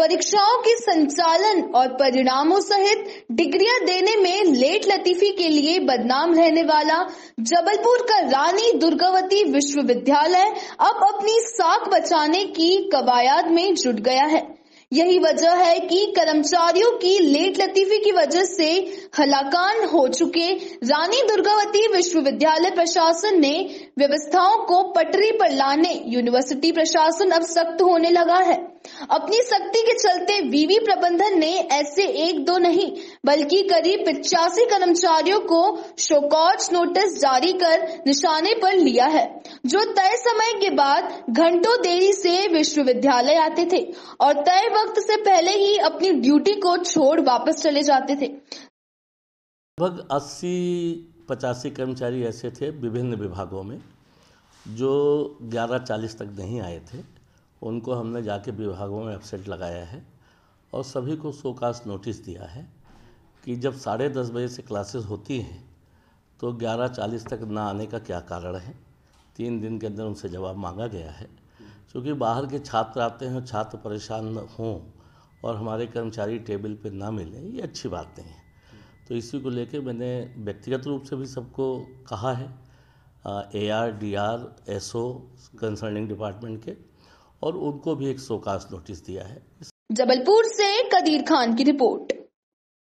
परीक्षाओं के संचालन और परिणामों सहित डिग्रियां देने में लेट लतीफी के लिए बदनाम रहने वाला जबलपुर का रानी दुर्गावती विश्वविद्यालय अब अपनी साख बचाने की कवायद में जुट गया है यही वजह है कि कर्मचारियों की लेट लतीफी की वजह से हलाकान हो चुके रानी दुर्गावती विश्वविद्यालय प्रशासन ने व्यवस्थाओं को पटरी पर लाने यूनिवर्सिटी प्रशासन अब सख्त होने लगा है अपनी सख्ती के चलते वीवी प्रबंधन ने ऐसे एक दो नहीं बल्कि करीब पिचासी कर्मचारियों को शोकॉच नोटिस जारी कर निशाने पर लिया है जो तय समय के बाद घंटों देरी से विश्वविद्यालय आते थे और तय वक्त से पहले ही अपनी ड्यूटी को छोड़ वापस चले जाते थे लगभग अस्सी पचासी कर्मचारी ऐसे थे विभिन्न विभागों में जो ग्यारह चालीस तक नहीं आए थे उनको हमने जाके विभागों में अपसेट लगाया है और सभी को सोकास नोटिस दिया है कि जब साढ़े दस बजे से क्लासेस होती हैं तो ग्यारह चालीस तक ना आने का क्या कारण है तीन दिन के अंदर उनसे जवाब मांगा गया है क्योंकि बाहर के छात्र आते हैं छात्र परेशान हों और हमारे कर्मचारी टेबल पर ना मिलें ये अच्छी बात नहीं है तो इसी को लेके मैंने व्यक्तिगत रूप से भी सबको कहा है A R D R S O concerning department के और उनको भी एक सोकास नोटिस दिया है जबलपुर से कदीर खान की रिपोर्ट